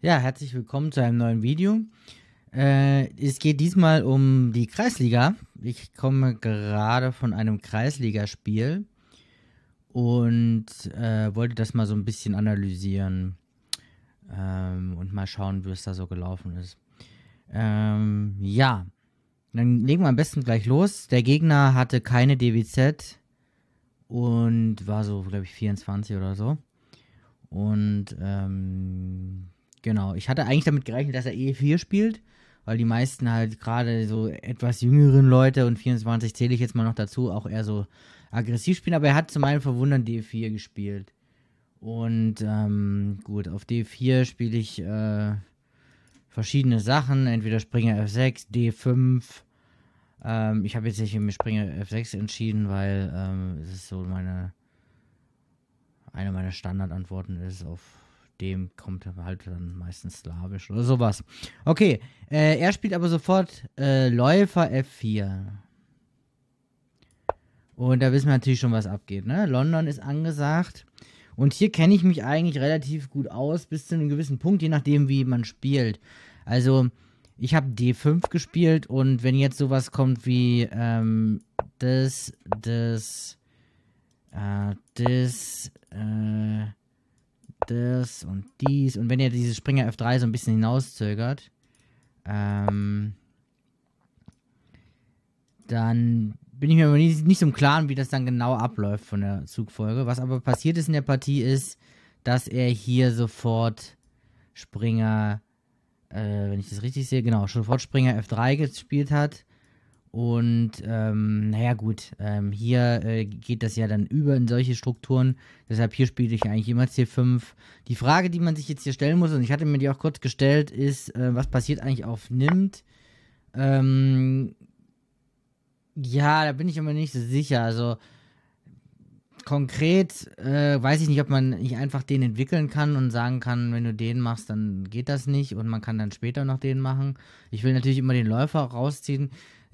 Ja, herzlich willkommen zu einem neuen Video. Äh, es geht diesmal um die Kreisliga. Ich komme gerade von einem Kreisligaspiel und äh, wollte das mal so ein bisschen analysieren ähm, und mal schauen, wie es da so gelaufen ist. Ähm, ja, dann legen wir am besten gleich los. Der Gegner hatte keine DWZ und war so, glaube ich, 24 oder so. Und ähm, Genau. Ich hatte eigentlich damit gerechnet, dass er E4 spielt, weil die meisten halt gerade so etwas jüngeren Leute und 24 zähle ich jetzt mal noch dazu, auch eher so aggressiv spielen, aber er hat zu meinem Verwundern D4 gespielt. Und ähm, gut, auf D4 spiele ich äh, verschiedene Sachen, entweder Springer F6, D5. Ähm, ich habe jetzt nicht mit Springer F6 entschieden, weil ähm, es ist so meine eine meiner Standardantworten ist auf dem kommt halt dann meistens Slawisch oder sowas. Okay, äh, er spielt aber sofort äh, Läufer F4. Und da wissen wir natürlich schon, was abgeht. Ne? London ist angesagt. Und hier kenne ich mich eigentlich relativ gut aus, bis zu einem gewissen Punkt, je nachdem, wie man spielt. Also, ich habe D5 gespielt und wenn jetzt sowas kommt wie ähm, das, das, äh, das, äh, das und dies. Und wenn ihr dieses Springer F3 so ein bisschen hinauszögert, ähm, dann bin ich mir aber nicht, nicht so im Klaren, wie das dann genau abläuft von der Zugfolge. Was aber passiert ist in der Partie ist, dass er hier sofort Springer, äh, wenn ich das richtig sehe, genau, sofort Springer F3 gespielt hat und ähm, naja gut, ähm, hier äh, geht das ja dann über in solche Strukturen. Deshalb hier spiele ich eigentlich immer C5. Die Frage, die man sich jetzt hier stellen muss, und ich hatte mir die auch kurz gestellt, ist, äh, was passiert eigentlich auf Nimmt? Ähm, ja, da bin ich immer nicht so sicher. Also konkret äh, weiß ich nicht, ob man nicht einfach den entwickeln kann und sagen kann, wenn du den machst, dann geht das nicht und man kann dann später noch den machen. Ich will natürlich immer den Läufer rausziehen.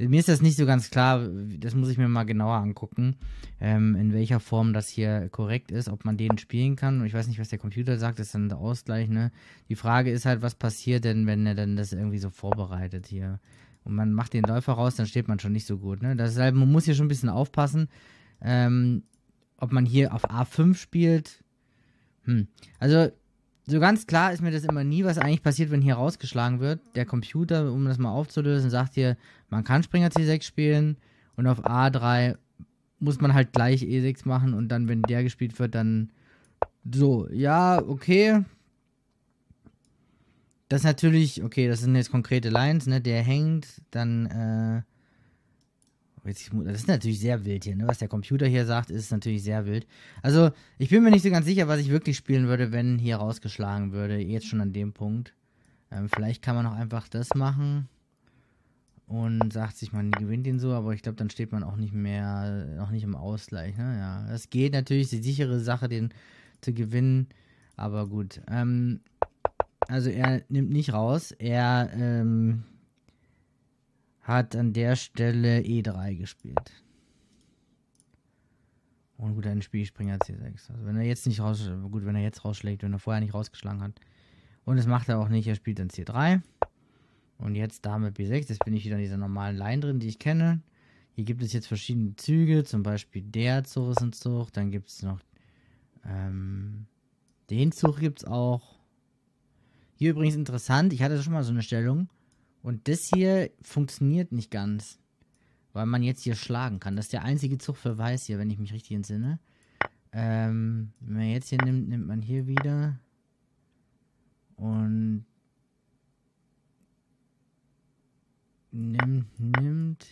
Mir ist das nicht so ganz klar, das muss ich mir mal genauer angucken, ähm, in welcher Form das hier korrekt ist, ob man den spielen kann. ich weiß nicht, was der Computer sagt, das ist dann der Ausgleich, ne? Die Frage ist halt, was passiert denn, wenn er dann das irgendwie so vorbereitet hier? Und man macht den Läufer raus, dann steht man schon nicht so gut, ne? Das halt, man muss hier schon ein bisschen aufpassen, ähm, ob man hier auf A5 spielt. Hm. Also so ganz klar ist mir das immer nie, was eigentlich passiert, wenn hier rausgeschlagen wird. Der Computer, um das mal aufzulösen, sagt hier, man kann Springer C6 spielen und auf A3 muss man halt gleich E6 machen und dann, wenn der gespielt wird, dann so, ja, okay. Das ist natürlich, okay, das sind jetzt konkrete Lines, ne? Der hängt, dann äh, das ist natürlich sehr wild hier, ne? Was der Computer hier sagt, ist natürlich sehr wild. Also, ich bin mir nicht so ganz sicher, was ich wirklich spielen würde, wenn hier rausgeschlagen würde. Jetzt schon an dem Punkt. Ähm, vielleicht kann man auch einfach das machen und sagt sich, man gewinnt den so, aber ich glaube, dann steht man auch nicht mehr, auch nicht im Ausgleich. Ne? Ja, das geht natürlich, die sichere Sache, den zu gewinnen, aber gut. Ähm, also er nimmt nicht raus, er ähm, hat an der Stelle E3 gespielt. Und gut, ein Spielspringer C6. Also wenn er jetzt nicht raus, gut, wenn er jetzt rausschlägt, wenn er vorher nicht rausgeschlagen hat. Und das macht er auch nicht, er spielt dann C3. Und jetzt Dame B6, jetzt bin ich wieder in dieser normalen Line drin, die ich kenne. Hier gibt es jetzt verschiedene Züge, zum Beispiel der Zug ist ein Zug, dann gibt es noch ähm, den Zug gibt es auch. Hier übrigens interessant, ich hatte schon mal so eine Stellung, und das hier funktioniert nicht ganz. Weil man jetzt hier schlagen kann. Das ist der einzige Zug für Weiß hier, wenn ich mich richtig entsinne. Ähm, wenn man jetzt hier nimmt, nimmt man hier wieder. Und nimmt, nimmt,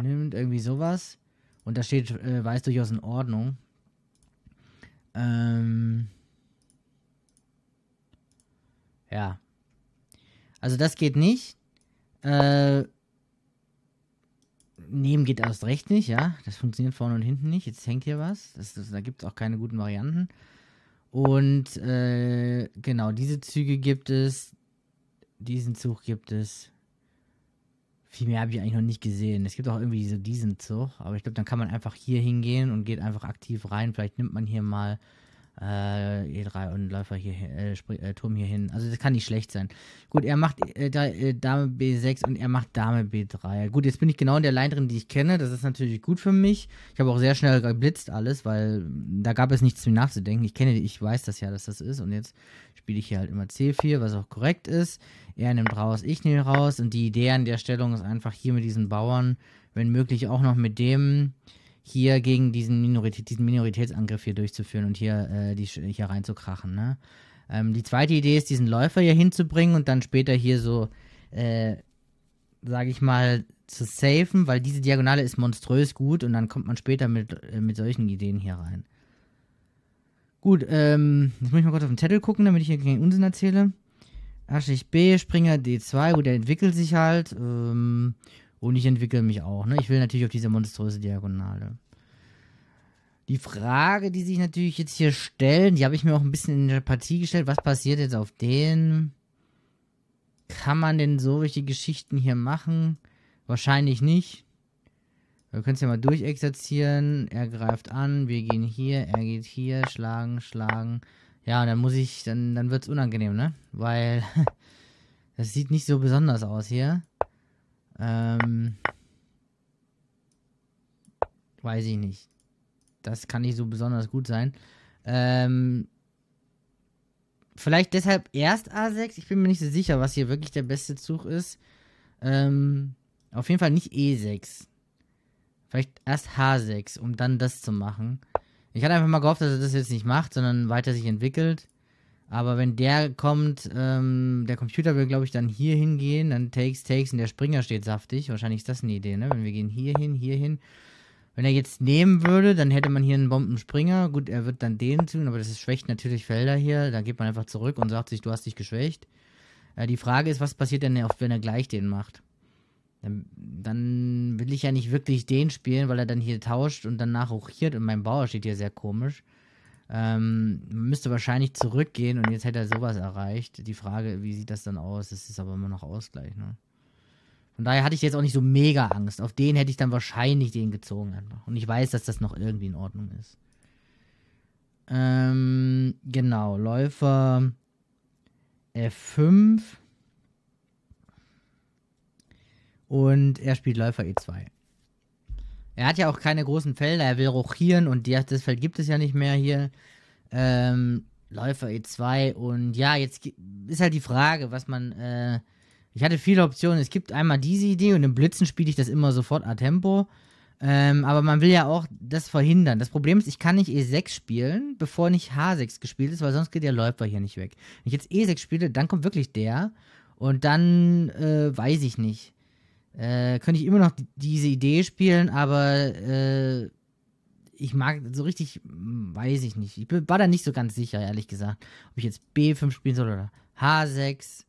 nimmt irgendwie sowas. Und da steht äh, Weiß durchaus in Ordnung. Ähm, ja, also das geht nicht. Äh, nehmen geht erst recht nicht, ja. Das funktioniert vorne und hinten nicht. Jetzt hängt hier was. Das, das, da gibt es auch keine guten Varianten. Und äh, genau, diese Züge gibt es. Diesen Zug gibt es. Viel mehr habe ich eigentlich noch nicht gesehen. Es gibt auch irgendwie so diesen Zug. Aber ich glaube, dann kann man einfach hier hingehen und geht einfach aktiv rein. Vielleicht nimmt man hier mal äh, E3 und Läufer hier, äh, äh, Turm hier hin. Also das kann nicht schlecht sein. Gut, er macht äh, äh, Dame B6 und er macht Dame B3. Gut, jetzt bin ich genau in der Line drin, die ich kenne. Das ist natürlich gut für mich. Ich habe auch sehr schnell geblitzt alles, weil da gab es nichts zu nachzudenken. Ich kenne, ich weiß das ja, dass das ist. Und jetzt spiele ich hier halt immer C4, was auch korrekt ist. Er nimmt raus, ich nehme raus. Und die Idee an der Stellung ist einfach hier mit diesen Bauern, wenn möglich auch noch mit dem hier gegen diesen, Minorität, diesen Minoritätsangriff hier durchzuführen und hier, äh, die, hier reinzukrachen. Ne? Ähm, die zweite Idee ist, diesen Läufer hier hinzubringen und dann später hier so, äh, sage ich mal, zu safen, weil diese Diagonale ist monströs gut und dann kommt man später mit, äh, mit solchen Ideen hier rein. Gut, ähm, jetzt muss ich mal kurz auf den Zettel gucken, damit ich hier keinen Unsinn erzähle. Aschig B, Springer D2, gut, der entwickelt sich halt. Ähm, und ich entwickle mich auch. Ne? Ich will natürlich auf diese monströse Diagonale. Die Frage, die sich natürlich jetzt hier stellen, die habe ich mir auch ein bisschen in der Partie gestellt. Was passiert jetzt auf den? Kann man denn so welche Geschichten hier machen? Wahrscheinlich nicht. Wir können es ja mal durchexerzieren. Er greift an, wir gehen hier, er geht hier, schlagen, schlagen. Ja, und dann muss ich, dann, dann wird es unangenehm, ne? Weil das sieht nicht so besonders aus hier. Ähm, weiß ich nicht. Das kann nicht so besonders gut sein. Ähm, vielleicht deshalb erst A6. Ich bin mir nicht so sicher, was hier wirklich der beste Zug ist. Ähm, auf jeden Fall nicht E6. Vielleicht erst H6, um dann das zu machen. Ich hatte einfach mal gehofft, dass er das jetzt nicht macht, sondern weiter sich entwickelt. Aber wenn der kommt, ähm, der Computer will, glaube ich, dann hier hingehen, dann Takes, Takes und der Springer steht saftig. Wahrscheinlich ist das eine Idee, ne? Wenn wir gehen hier hin, hier hin. Wenn er jetzt nehmen würde, dann hätte man hier einen Bombenspringer. Gut, er wird dann den tun, aber das ist, schwächt natürlich Felder hier. Da geht man einfach zurück und sagt sich, du hast dich geschwächt. Äh, die Frage ist, was passiert denn, wenn er gleich den macht? Dann, dann will ich ja nicht wirklich den spielen, weil er dann hier tauscht und dann nachrochiert und mein Bauer steht hier sehr komisch. Ähm, müsste wahrscheinlich zurückgehen und jetzt hätte er sowas erreicht. Die Frage, wie sieht das dann aus? Das ist aber immer noch Ausgleich, ne? Von daher hatte ich jetzt auch nicht so mega Angst. Auf den hätte ich dann wahrscheinlich den gezogen einfach. Und ich weiß, dass das noch irgendwie in Ordnung ist. Ähm, genau, Läufer F5. Und er spielt Läufer E2. Er hat ja auch keine großen Felder, er will rochieren und die, das Feld gibt es ja nicht mehr hier. Ähm, Läufer E2 und ja, jetzt ist halt die Frage, was man. Äh, ich hatte viele Optionen. Es gibt einmal diese Idee und im Blitzen spiele ich das immer sofort a Tempo. Ähm, aber man will ja auch das verhindern. Das Problem ist, ich kann nicht E6 spielen, bevor nicht H6 gespielt ist, weil sonst geht der Läufer hier nicht weg. Wenn ich jetzt E6 spiele, dann kommt wirklich der und dann äh, weiß ich nicht äh, könnte ich immer noch diese Idee spielen, aber äh, ich mag so richtig, weiß ich nicht. Ich war da nicht so ganz sicher, ehrlich gesagt, ob ich jetzt B5 spielen soll oder H6.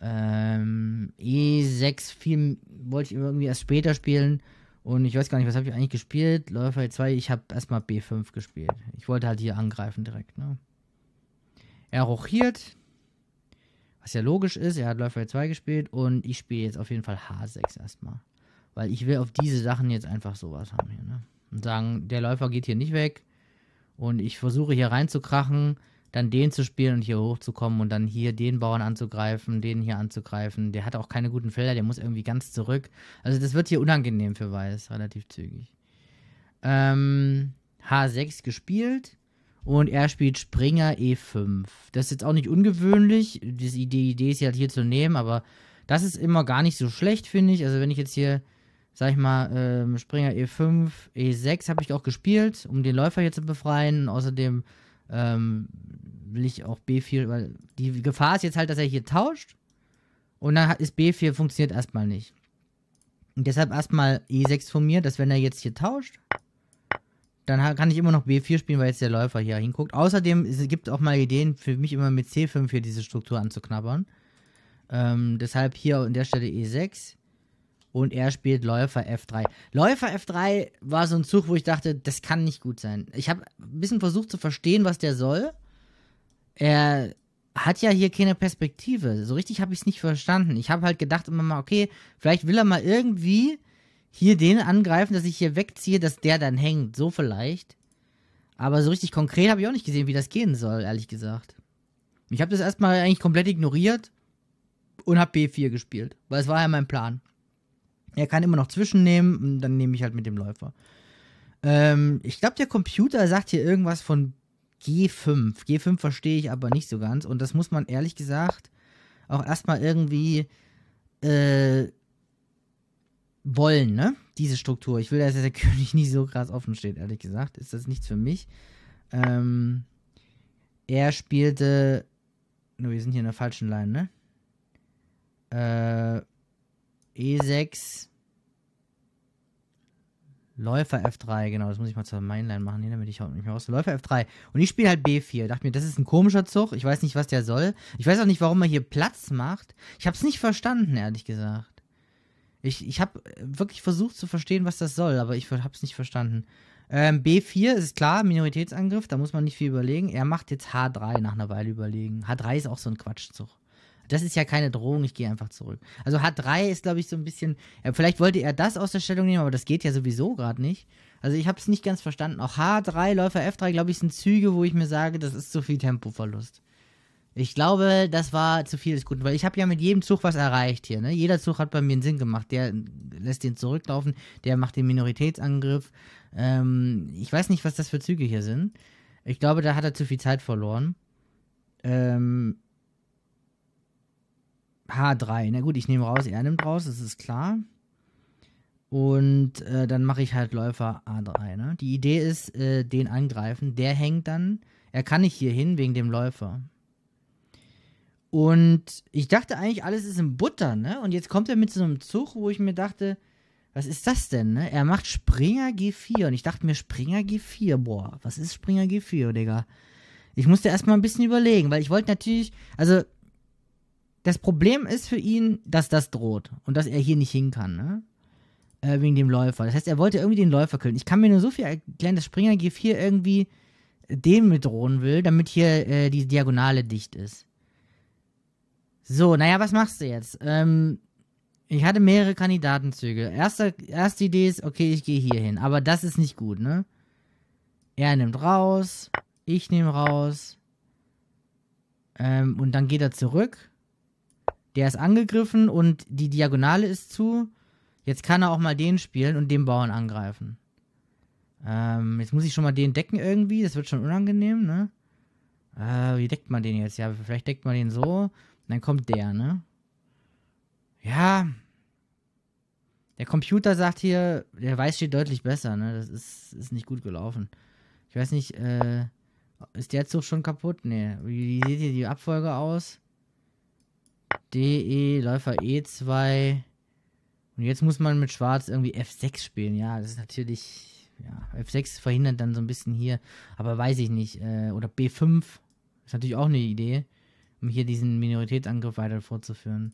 Ähm, E6 viel wollte ich irgendwie erst später spielen. Und ich weiß gar nicht, was habe ich eigentlich gespielt? Läufer E2, ich habe erstmal B5 gespielt. Ich wollte halt hier angreifen direkt. Ne? Er rochiert, was ja logisch ist, er hat Läufer 2 gespielt und ich spiele jetzt auf jeden Fall H6 erstmal. Weil ich will auf diese Sachen jetzt einfach sowas haben hier, ne? Und sagen, der Läufer geht hier nicht weg und ich versuche hier reinzukrachen, dann den zu spielen und hier hochzukommen und dann hier den Bauern anzugreifen, den hier anzugreifen. Der hat auch keine guten Felder, der muss irgendwie ganz zurück. Also das wird hier unangenehm für Weiß, relativ zügig. Ähm, H6 gespielt. Und er spielt Springer E5. Das ist jetzt auch nicht ungewöhnlich. Die Idee, ist ja halt hier zu nehmen, aber das ist immer gar nicht so schlecht, finde ich. Also wenn ich jetzt hier, sag ich mal, ähm, Springer E5, E6 habe ich auch gespielt, um den Läufer hier zu befreien. Außerdem ähm, will ich auch B4, weil die Gefahr ist jetzt halt, dass er hier tauscht. Und dann ist B4 funktioniert erstmal nicht. Und deshalb erstmal E6 von mir, dass wenn er jetzt hier tauscht, dann kann ich immer noch B4 spielen, weil jetzt der Läufer hier hinguckt. Außerdem gibt es auch mal Ideen, für mich immer mit C5 hier diese Struktur anzuknabbern. Ähm, deshalb hier an der Stelle E6. Und er spielt Läufer F3. Läufer F3 war so ein Zug, wo ich dachte, das kann nicht gut sein. Ich habe ein bisschen versucht zu verstehen, was der soll. Er hat ja hier keine Perspektive. So richtig habe ich es nicht verstanden. Ich habe halt gedacht immer mal, okay, vielleicht will er mal irgendwie hier den angreifen, dass ich hier wegziehe, dass der dann hängt. So vielleicht. Aber so richtig konkret habe ich auch nicht gesehen, wie das gehen soll, ehrlich gesagt. Ich habe das erstmal eigentlich komplett ignoriert und habe B4 gespielt, weil es war ja mein Plan. Er kann immer noch zwischennehmen und dann nehme ich halt mit dem Läufer. Ähm, ich glaube, der Computer sagt hier irgendwas von G5. G5 verstehe ich aber nicht so ganz und das muss man ehrlich gesagt auch erstmal irgendwie äh, wollen, ne? Diese Struktur. Ich will, dass der König nicht so krass offen steht, ehrlich gesagt. Ist das nichts für mich? Ähm, er spielte. Nur wir sind hier in der falschen Line, ne? Äh, E6. Läufer F3, genau, das muss ich mal zur Mainline machen, hier, damit ich auch nicht mehr raus. Läufer F3. Und ich spiele halt B4. Dachte mir, das ist ein komischer Zug. Ich weiß nicht, was der soll. Ich weiß auch nicht, warum er hier Platz macht. Ich habe es nicht verstanden, ehrlich gesagt. Ich, ich habe äh, wirklich versucht zu verstehen, was das soll, aber ich habe es nicht verstanden. Ähm, B4 ist klar, Minoritätsangriff, da muss man nicht viel überlegen. Er macht jetzt H3 nach einer Weile überlegen. H3 ist auch so ein Quatschzug. Das ist ja keine Drohung, ich gehe einfach zurück. Also H3 ist, glaube ich, so ein bisschen. Ja, äh, vielleicht wollte er das aus der Stellung nehmen, aber das geht ja sowieso gerade nicht. Also ich habe es nicht ganz verstanden. Auch H3, Läufer F3, glaube ich, sind Züge, wo ich mir sage, das ist zu viel Tempoverlust. Ich glaube, das war zu viel des Guten, weil ich habe ja mit jedem Zug was erreicht hier. Ne? Jeder Zug hat bei mir einen Sinn gemacht. Der lässt den zurücklaufen, der macht den Minoritätsangriff. Ähm, ich weiß nicht, was das für Züge hier sind. Ich glaube, da hat er zu viel Zeit verloren. Ähm, H3. Na gut, ich nehme raus, er nimmt raus, das ist klar. Und äh, dann mache ich halt Läufer A3. Ne? Die Idee ist, äh, den angreifen. Der hängt dann. Er kann nicht hier hin wegen dem Läufer. Und ich dachte eigentlich, alles ist in Butter, ne? Und jetzt kommt er mit so einem Zug, wo ich mir dachte, was ist das denn, ne? Er macht Springer G4. Und ich dachte mir, Springer G4, boah, was ist Springer G4, Digga? Ich musste erstmal ein bisschen überlegen, weil ich wollte natürlich, also, das Problem ist für ihn, dass das droht und dass er hier nicht hin kann, ne? Äh, wegen dem Läufer. Das heißt, er wollte irgendwie den Läufer killen. Ich kann mir nur so viel erklären, dass Springer G4 irgendwie den mit drohen will, damit hier äh, die Diagonale dicht ist. So, naja, was machst du jetzt? Ähm, ich hatte mehrere Kandidatenzüge. Erste, erste Idee ist, okay, ich gehe hier hin. Aber das ist nicht gut, ne? Er nimmt raus, ich nehme raus. Ähm, und dann geht er zurück. Der ist angegriffen und die Diagonale ist zu. Jetzt kann er auch mal den spielen und den Bauern angreifen. Ähm, jetzt muss ich schon mal den decken irgendwie. Das wird schon unangenehm, ne? Äh, wie deckt man den jetzt? Ja, vielleicht deckt man den so dann kommt der, ne? Ja. Der Computer sagt hier, der weiß steht deutlich besser, ne? Das ist, ist nicht gut gelaufen. Ich weiß nicht, äh, ist der Zug schon kaputt? Ne. Wie, wie sieht hier die Abfolge aus? DE, Läufer E2. Und jetzt muss man mit Schwarz irgendwie F6 spielen. Ja, das ist natürlich. Ja, F6 verhindert dann so ein bisschen hier. Aber weiß ich nicht. Äh, oder B5 ist natürlich auch eine Idee um hier diesen Minoritätsangriff weiter fortzuführen.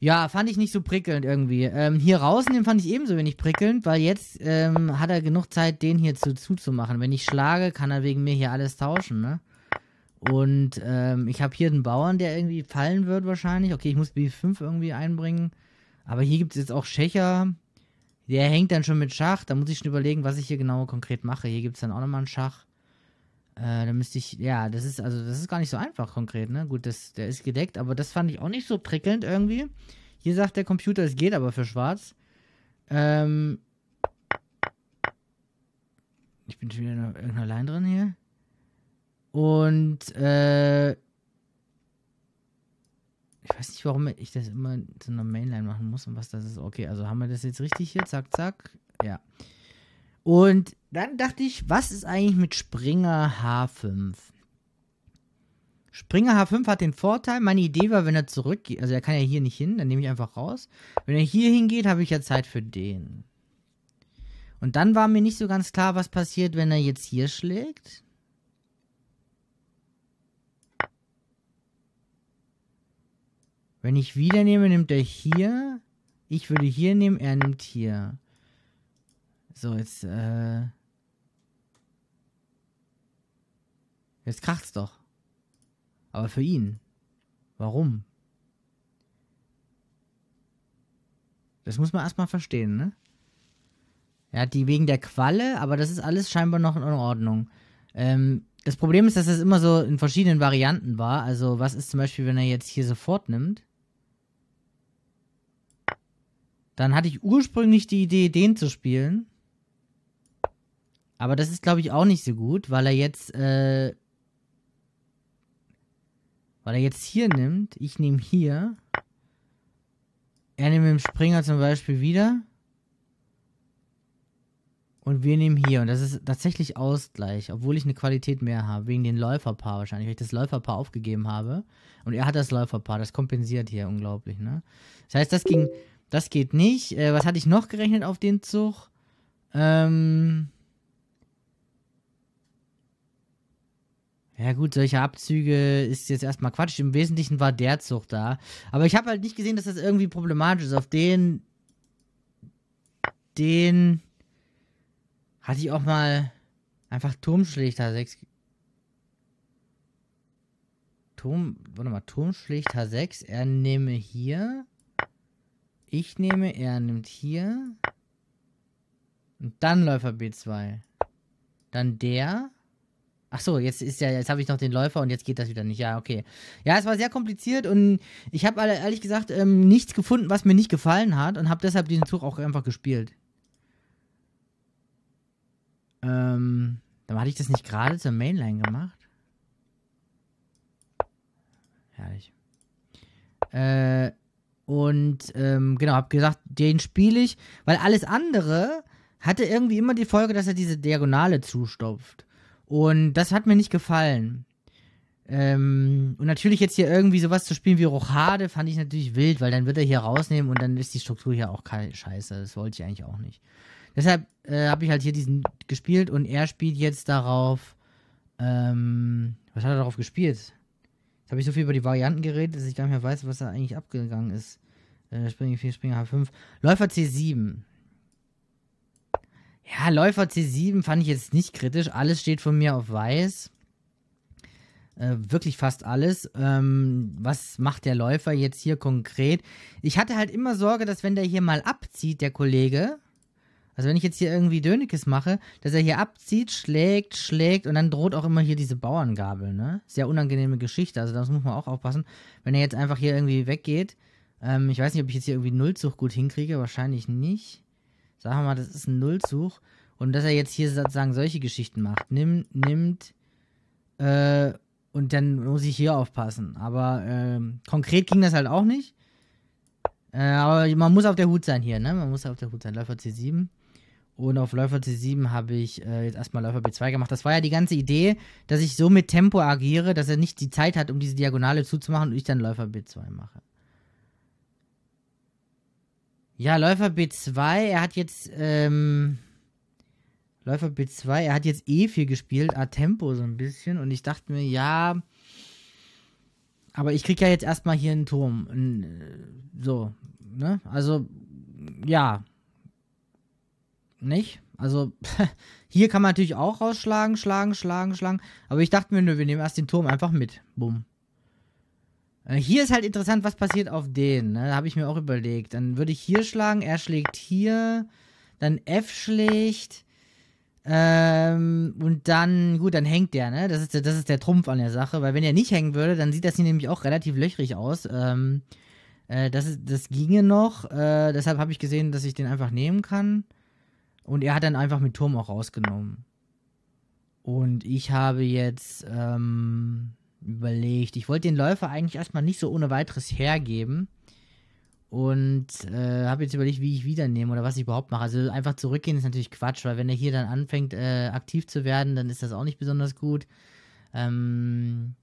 Ja, fand ich nicht so prickelnd irgendwie. Ähm, hier draußen den fand ich ebenso wenig prickelnd, weil jetzt ähm, hat er genug Zeit, den hier zu, zuzumachen. Wenn ich schlage, kann er wegen mir hier alles tauschen, ne? Und ähm, ich habe hier einen Bauern, der irgendwie fallen wird wahrscheinlich. Okay, ich muss B5 irgendwie einbringen. Aber hier gibt es jetzt auch Schächer. Der hängt dann schon mit Schach. Da muss ich schon überlegen, was ich hier genau konkret mache. Hier gibt es dann auch nochmal einen Schach. Äh, da müsste ich, ja, das ist, also das ist gar nicht so einfach konkret, ne? Gut, das, der ist gedeckt, aber das fand ich auch nicht so prickelnd irgendwie. Hier sagt der Computer, es geht aber für schwarz. Ähm. Ich bin schon wieder in irgendeiner Line drin hier. Und, äh. Ich weiß nicht, warum ich das immer zu einer Mainline machen muss und was das ist. Okay, also haben wir das jetzt richtig hier? Zack, zack. Ja. Und dann dachte ich, was ist eigentlich mit Springer H5? Springer H5 hat den Vorteil, meine Idee war, wenn er zurückgeht, also er kann ja hier nicht hin, dann nehme ich einfach raus. Wenn er hier hingeht, habe ich ja Zeit für den. Und dann war mir nicht so ganz klar, was passiert, wenn er jetzt hier schlägt. Wenn ich wieder nehme, nimmt er hier. Ich würde hier nehmen, er nimmt hier. So, jetzt, äh. Jetzt kracht's doch. Aber für ihn. Warum? Das muss man erstmal verstehen, ne? Ja, die wegen der Qualle, aber das ist alles scheinbar noch in Ordnung. Ähm, das Problem ist, dass das immer so in verschiedenen Varianten war. Also, was ist zum Beispiel, wenn er jetzt hier sofort nimmt? Dann hatte ich ursprünglich die Idee, den zu spielen. Aber das ist, glaube ich, auch nicht so gut, weil er jetzt, äh, weil er jetzt hier nimmt. Ich nehme hier. Er nimmt mit dem Springer zum Beispiel wieder. Und wir nehmen hier. Und das ist tatsächlich Ausgleich, obwohl ich eine Qualität mehr habe, wegen dem Läuferpaar wahrscheinlich, weil ich das Läuferpaar aufgegeben habe. Und er hat das Läuferpaar, das kompensiert hier unglaublich, ne? Das heißt, das ging, das geht nicht. Äh, was hatte ich noch gerechnet auf den Zug? Ähm, Ja gut, solche Abzüge ist jetzt erstmal Quatsch. Im Wesentlichen war der Zug da. Aber ich habe halt nicht gesehen, dass das irgendwie problematisch ist. Auf den... Den... Hatte ich auch mal einfach Turmschlichter 6... Turm... Warte mal, Turmschlichter 6. Er nehme hier... Ich nehme, er nimmt hier. Und dann Läufer B2. Dann der. Ach so, jetzt ist ja, jetzt habe ich noch den Läufer und jetzt geht das wieder nicht. Ja, okay. Ja, es war sehr kompliziert und ich habe ehrlich gesagt ähm, nichts gefunden, was mir nicht gefallen hat und habe deshalb diesen Zug auch einfach gespielt. Ähm, dann hatte ich das nicht gerade zur Mainline gemacht. Herrlich. Äh, und ähm, genau, habe gesagt, den spiele ich, weil alles andere hatte irgendwie immer die Folge, dass er diese Diagonale zustopft. Und das hat mir nicht gefallen. Ähm, und natürlich jetzt hier irgendwie sowas zu spielen wie Rochade fand ich natürlich wild, weil dann wird er hier rausnehmen und dann ist die Struktur hier auch scheiße. Das wollte ich eigentlich auch nicht. Deshalb äh, habe ich halt hier diesen gespielt und er spielt jetzt darauf. Ähm, was hat er darauf gespielt? Jetzt habe ich so viel über die Varianten geredet, dass ich gar nicht mehr weiß, was da eigentlich abgegangen ist. Äh, Springer 4, Springer H5. Läufer C7. Ja, Läufer C7 fand ich jetzt nicht kritisch. Alles steht von mir auf weiß. Äh, wirklich fast alles. Ähm, was macht der Läufer jetzt hier konkret? Ich hatte halt immer Sorge, dass wenn der hier mal abzieht, der Kollege, also wenn ich jetzt hier irgendwie Dönekes mache, dass er hier abzieht, schlägt, schlägt und dann droht auch immer hier diese Bauerngabel, ne? Sehr unangenehme Geschichte, also das muss man auch aufpassen. Wenn er jetzt einfach hier irgendwie weggeht, ähm, ich weiß nicht, ob ich jetzt hier irgendwie Nullzug gut hinkriege, wahrscheinlich nicht. Sagen wir mal, das ist ein Nullzug. Und dass er jetzt hier sozusagen solche Geschichten macht. Nimm, nimmt. Äh, und dann muss ich hier aufpassen. Aber äh, konkret ging das halt auch nicht. Äh, aber man muss auf der Hut sein hier, ne? Man muss auf der Hut sein. Läufer C7. Und auf Läufer C7 habe ich äh, jetzt erstmal Läufer B2 gemacht. Das war ja die ganze Idee, dass ich so mit Tempo agiere, dass er nicht die Zeit hat, um diese Diagonale zuzumachen und ich dann Läufer B2 mache. Ja, Läufer B2, er hat jetzt, ähm, Läufer B2, er hat jetzt eh viel gespielt, a Tempo so ein bisschen. Und ich dachte mir, ja, aber ich krieg ja jetzt erstmal hier einen Turm. Äh, so, ne? Also, ja. Nicht? Also, hier kann man natürlich auch rausschlagen, schlagen, schlagen, schlagen. Aber ich dachte mir, nö, wir nehmen erst den Turm einfach mit. Bumm. Äh, hier ist halt interessant, was passiert auf den. Ne? Habe ich mir auch überlegt. Dann würde ich hier schlagen, er schlägt hier, dann F schlägt. Ähm, und dann, gut, dann hängt der, ne? Das ist, das ist der Trumpf an der Sache, weil wenn er nicht hängen würde, dann sieht das hier nämlich auch relativ löchrig aus. Ähm, äh, das, ist, das ginge noch, äh, deshalb habe ich gesehen, dass ich den einfach nehmen kann. Und er hat dann einfach mit Turm auch rausgenommen. Und ich habe jetzt, ähm, überlegt. Ich wollte den Läufer eigentlich erstmal nicht so ohne weiteres hergeben. Und äh, habe jetzt überlegt, wie ich wieder nehme oder was ich überhaupt mache. Also einfach zurückgehen ist natürlich Quatsch, weil wenn er hier dann anfängt, äh, aktiv zu werden, dann ist das auch nicht besonders gut. Ähm,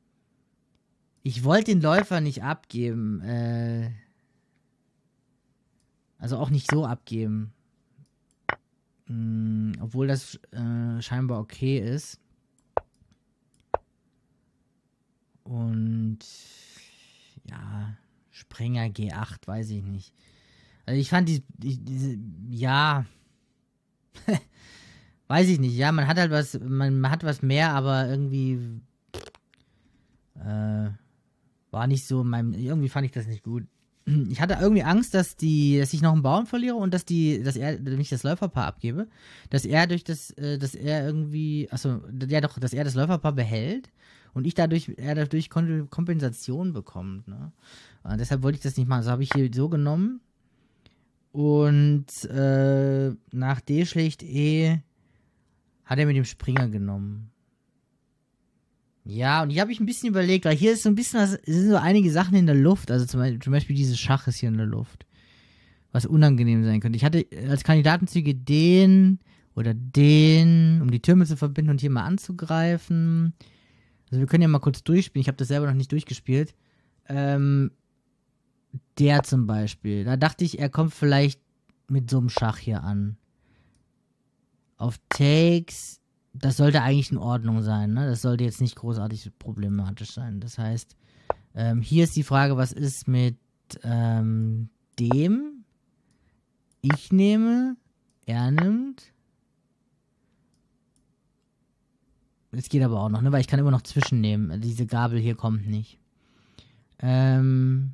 ich wollte den Läufer nicht abgeben. Äh, also auch nicht so abgeben. Mhm, obwohl das äh, scheinbar okay ist. Und ja, Springer G8, weiß ich nicht. Also ich fand die, die diese, ja, weiß ich nicht. Ja, man hat halt was, man, man hat was mehr, aber irgendwie äh, war nicht so in meinem, irgendwie fand ich das nicht gut. Ich hatte irgendwie Angst, dass die, dass ich noch einen Baum verliere und dass die, dass er, wenn ich das Läuferpaar abgebe, dass er durch das, äh, dass er irgendwie, also ja doch, dass er das Läuferpaar behält und ich dadurch, er dadurch konnte Kompensation bekommt. Ne? Und äh, deshalb wollte ich das nicht machen. Also habe ich hier so genommen und äh, nach D schlägt E hat er mit dem Springer genommen. Ja, und hier habe ich ein bisschen überlegt, weil hier ist so ein bisschen, was, sind so einige Sachen in der Luft. Also zum, zum Beispiel dieses Schach ist hier in der Luft. Was unangenehm sein könnte. Ich hatte als Kandidatenzüge den oder den, um die Türme zu verbinden und hier mal anzugreifen. Also wir können ja mal kurz durchspielen. Ich habe das selber noch nicht durchgespielt. Ähm, der zum Beispiel. Da dachte ich, er kommt vielleicht mit so einem Schach hier an. Auf Takes. Das sollte eigentlich in Ordnung sein. Ne? Das sollte jetzt nicht großartig problematisch sein. Das heißt, ähm, hier ist die Frage, was ist mit ähm, dem? Ich nehme, er nimmt. Es geht aber auch noch, ne? Weil ich kann immer noch zwischennehmen. Diese Gabel hier kommt nicht. Ähm.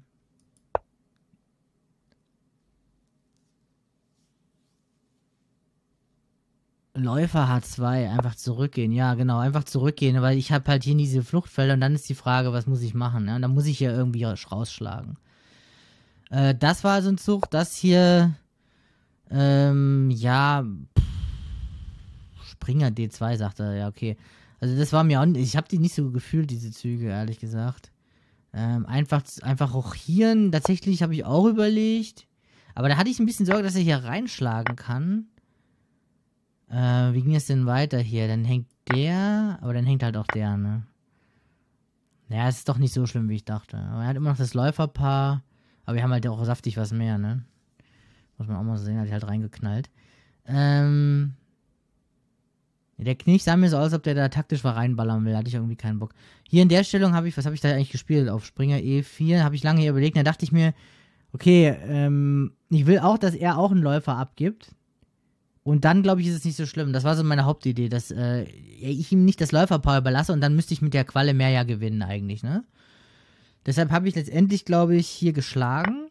Läufer H2, einfach zurückgehen. Ja, genau, einfach zurückgehen, weil ich habe halt hier diese Fluchtfelder und dann ist die Frage, was muss ich machen? Ja, ne? und dann muss ich ja irgendwie rausschlagen. Äh, das war also ein Zug, das hier, ähm, ja, pff, Springer D2, sagt er, ja, okay. Also das war mir auch, ich habe die nicht so gefühlt, diese Züge, ehrlich gesagt. Ähm, einfach, einfach auch hier, tatsächlich habe ich auch überlegt. Aber da hatte ich ein bisschen Sorge, dass er hier reinschlagen kann. Äh, wie ging es denn weiter hier? Dann hängt der, aber dann hängt halt auch der, ne? Naja, es ist doch nicht so schlimm, wie ich dachte. Aber er hat immer noch das Läuferpaar. Aber wir haben halt auch saftig was mehr, ne? Muss man auch mal sehen, hat ich halt reingeknallt. Ähm, der Knirch sah mir so aus, als ob der da taktisch war reinballern will. hatte ich irgendwie keinen Bock. Hier in der Stellung habe ich, was habe ich da eigentlich gespielt? Auf Springer E4 habe ich lange hier überlegt. Da dachte ich mir, okay, ähm, ich will auch, dass er auch einen Läufer abgibt. Und dann, glaube ich, ist es nicht so schlimm. Das war so meine Hauptidee, dass äh, ich ihm nicht das Läuferpaar überlasse und dann müsste ich mit der Qualle mehr ja gewinnen eigentlich, ne? Deshalb habe ich letztendlich, glaube ich, hier geschlagen.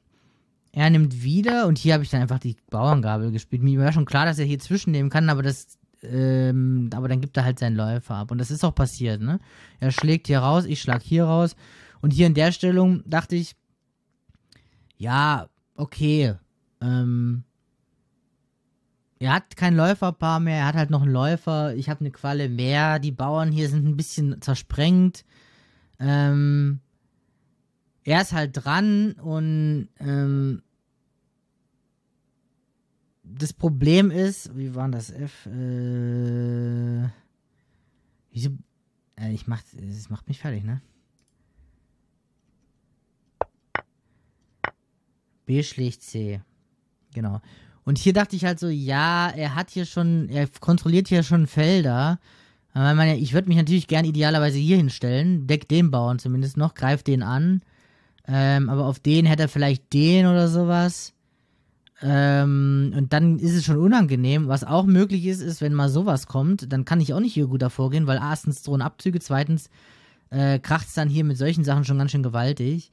Er nimmt wieder und hier habe ich dann einfach die Bauerngabel gespielt. Mir war schon klar, dass er hier zwischennehmen kann, aber das ähm, aber dann gibt er halt seinen Läufer ab. Und das ist auch passiert, ne? Er schlägt hier raus, ich schlag hier raus. Und hier in der Stellung dachte ich, ja, okay, ähm, er hat kein Läuferpaar mehr, er hat halt noch einen Läufer, ich habe eine Qualle mehr, die Bauern hier sind ein bisschen zersprengt. Ähm, er ist halt dran und ähm, das Problem ist, wie war das F? Äh, wieso? Äh, ich mach, es macht mich fertig, ne? B schlägt C. Genau. Und hier dachte ich halt so, ja, er hat hier schon, er kontrolliert hier schon Felder. ich meine, ich würde mich natürlich gern idealerweise hier hinstellen, deck den Bauern zumindest noch, greift den an. Ähm, aber auf den hätte er vielleicht den oder sowas. Ähm, und dann ist es schon unangenehm. Was auch möglich ist, ist, wenn mal sowas kommt, dann kann ich auch nicht hier gut davor gehen, weil erstens drohen Abzüge, zweitens äh, kracht es dann hier mit solchen Sachen schon ganz schön gewaltig.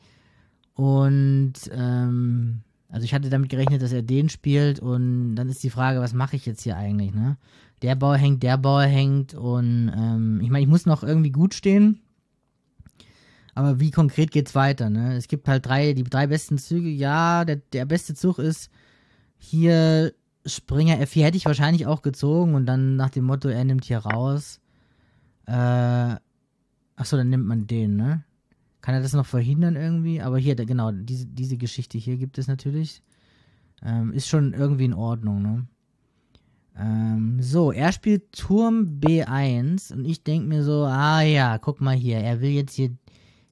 Und ähm, also ich hatte damit gerechnet, dass er den spielt und dann ist die Frage, was mache ich jetzt hier eigentlich, ne? Der Bauer hängt, der Bauer hängt und ähm, ich meine, ich muss noch irgendwie gut stehen. Aber wie konkret geht's weiter, ne? Es gibt halt drei, die drei besten Züge, ja, der, der beste Zug ist hier Springer F4 hätte ich wahrscheinlich auch gezogen und dann nach dem Motto, er nimmt hier raus. Äh, achso, dann nimmt man den, ne? Kann er das noch verhindern irgendwie? Aber hier, genau, diese, diese Geschichte hier gibt es natürlich. Ähm, ist schon irgendwie in Ordnung, ne? Ähm, so, er spielt Turm B1 und ich denke mir so, ah ja, guck mal hier, er will jetzt hier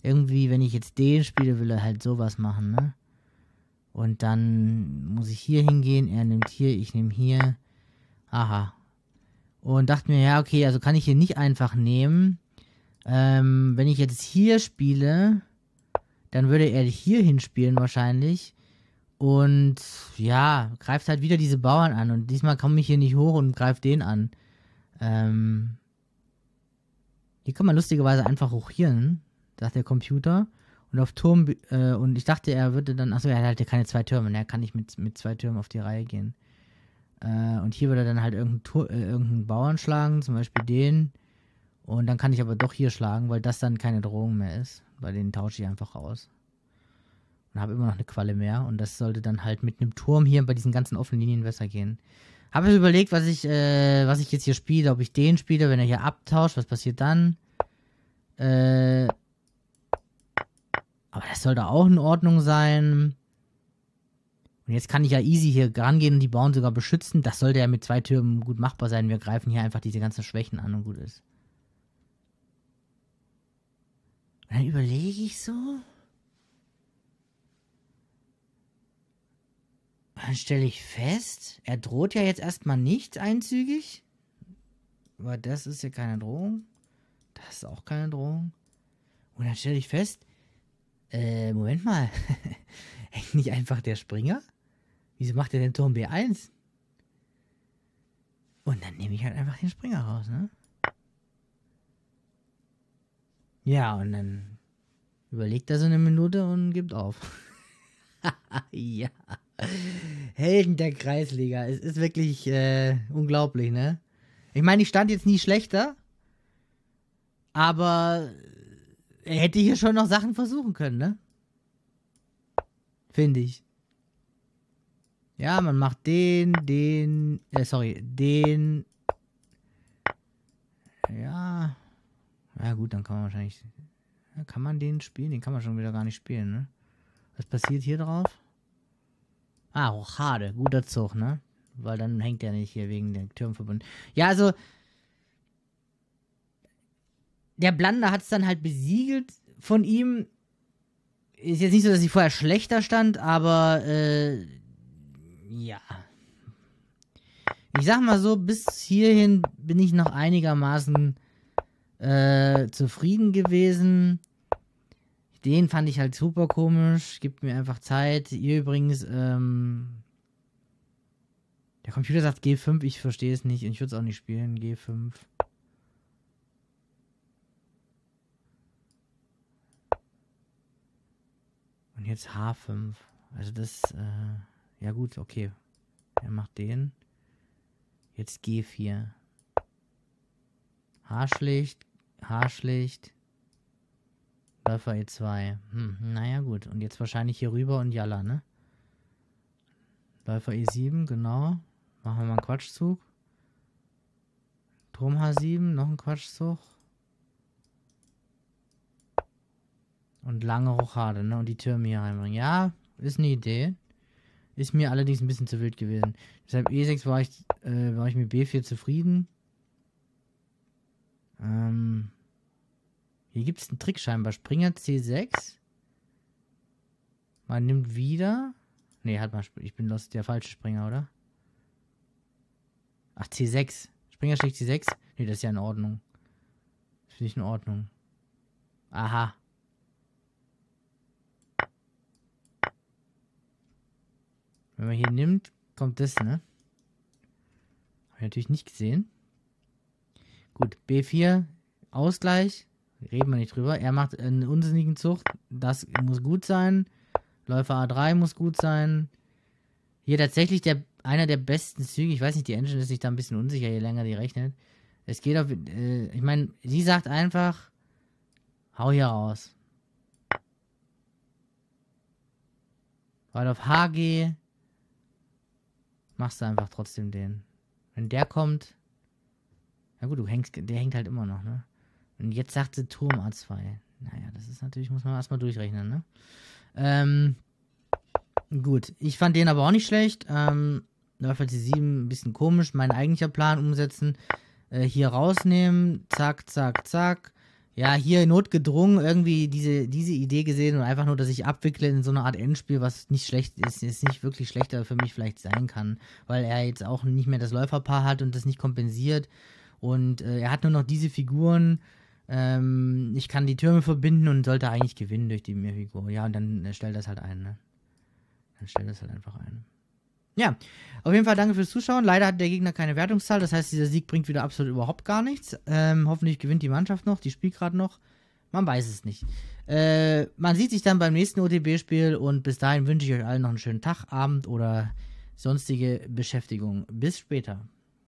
irgendwie, wenn ich jetzt den spiele, will er halt sowas machen, ne? Und dann muss ich hier hingehen. Er nimmt hier, ich nehme hier. Aha. Und dachte mir, ja, okay, also kann ich hier nicht einfach nehmen. Ähm, wenn ich jetzt hier spiele, dann würde er hier hinspielen wahrscheinlich. Und ja, greift halt wieder diese Bauern an. Und diesmal komme ich hier nicht hoch und greift den an. Ähm, hier kann man lustigerweise einfach hochieren, sagt der Computer. Und auf Turm, äh, und ich dachte, er würde dann, achso, er hat ja halt keine zwei Türme, ne? er kann nicht mit, mit zwei Türmen auf die Reihe gehen. Äh, und hier würde er dann halt irgendeinen, Tur äh, irgendeinen Bauern schlagen, zum Beispiel den. Und dann kann ich aber doch hier schlagen, weil das dann keine Drohung mehr ist. Bei denen tausche ich einfach aus. Und habe immer noch eine Qualle mehr. Und das sollte dann halt mit einem Turm hier bei diesen ganzen offenen Linien besser gehen. Habe ich überlegt, was ich, äh, was ich jetzt hier spiele. Ob ich den spiele, wenn er hier abtauscht, was passiert dann? Äh, das sollte auch in Ordnung sein. Und jetzt kann ich ja easy hier rangehen und die Bauern sogar beschützen. Das sollte ja mit zwei Türmen gut machbar sein. Wir greifen hier einfach diese ganzen Schwächen an und gut ist. Und dann überlege ich so. Dann stelle ich fest, er droht ja jetzt erstmal nicht einzügig. Aber das ist ja keine Drohung. Das ist auch keine Drohung. Und dann stelle ich fest, äh, Moment mal. Hängt nicht einfach der Springer? Wieso macht er denn Turm B1? Und dann nehme ich halt einfach den Springer raus, ne? Ja, und dann überlegt er so eine Minute und gibt auf. ja. Helden der Kreisliga. Es ist wirklich äh, unglaublich, ne? Ich meine, ich stand jetzt nie schlechter, aber er hätte hier schon noch Sachen versuchen können, ne? Finde ich. Ja, man macht den, den, äh, sorry, den. Ja. Ja gut, dann kann man wahrscheinlich, kann man den spielen? Den kann man schon wieder gar nicht spielen, ne? Was passiert hier drauf? Ah, Rochade. Guter Zug, ne? Weil dann hängt der nicht hier wegen der verbunden. Ja, also, der Blander hat es dann halt besiegelt von ihm. Ist jetzt nicht so, dass sie vorher schlechter stand, aber äh, ja. Ich sag mal so, bis hierhin bin ich noch einigermaßen äh, zufrieden gewesen. Den fand ich halt super komisch. Gibt mir einfach Zeit. Ihr übrigens, ähm, der Computer sagt G5, ich verstehe es nicht und ich würde es auch nicht spielen. G5. jetzt H5. Also das, äh, ja gut, okay. Er macht den. Jetzt G4. Haarschlicht, Haarschlicht. Läufer E2. Hm, naja gut. Und jetzt wahrscheinlich hier rüber und Jalla, ne? Läufer E7, genau. Machen wir mal einen Quatschzug. Turm H7, noch ein Quatschzug. Und lange Rochade, ne? Und die Türme hier reinbringen. Ja, ist eine Idee. Ist mir allerdings ein bisschen zu wild gewesen. Deshalb E6 war ich, äh, war ich mit B4 zufrieden. Ähm, hier gibt es einen Trick scheinbar. Springer C6. Man nimmt wieder. Ne, hat mal. Ich bin los, der falsche Springer, oder? Ach, C6. Springer schlägt C6. Ne, das ist ja in Ordnung. Das finde ich in Ordnung. Aha. Wenn man hier nimmt, kommt das, ne? Habe ich natürlich nicht gesehen. Gut, B4, Ausgleich. Reden wir nicht drüber. Er macht einen unsinnigen Zug. Das muss gut sein. Läufer A3 muss gut sein. Hier tatsächlich der, einer der besten Züge. Ich weiß nicht, die Engine ist sich da ein bisschen unsicher, je länger die rechnet. Es geht auf. Äh, ich meine, sie sagt einfach: Hau hier raus. Weil auf HG machst du einfach trotzdem den. Wenn der kommt, na gut, du hängst, der hängt halt immer noch, ne? Und jetzt sagt sie Turm A2. Naja, das ist natürlich, muss man erstmal durchrechnen, ne? Ähm, gut, ich fand den aber auch nicht schlecht. Ähm, Läufer C7 ein bisschen komisch, mein eigentlicher Plan umsetzen. Äh, hier rausnehmen, zack, zack, zack ja, hier notgedrungen irgendwie diese, diese Idee gesehen und einfach nur, dass ich abwickle in so eine Art Endspiel, was nicht schlecht ist, ist nicht wirklich schlechter für mich vielleicht sein kann, weil er jetzt auch nicht mehr das Läuferpaar hat und das nicht kompensiert. Und äh, er hat nur noch diese Figuren. Ähm, ich kann die Türme verbinden und sollte eigentlich gewinnen durch die Mir Figur. Ja, und dann äh, stellt das halt ein, ne? Dann stellt das halt einfach ein. Ja, auf jeden Fall danke fürs Zuschauen. Leider hat der Gegner keine Wertungszahl, das heißt, dieser Sieg bringt wieder absolut überhaupt gar nichts. Ähm, hoffentlich gewinnt die Mannschaft noch, die spielt gerade noch. Man weiß es nicht. Äh, man sieht sich dann beim nächsten OTB-Spiel und bis dahin wünsche ich euch allen noch einen schönen Tag, Abend oder sonstige Beschäftigung. Bis später.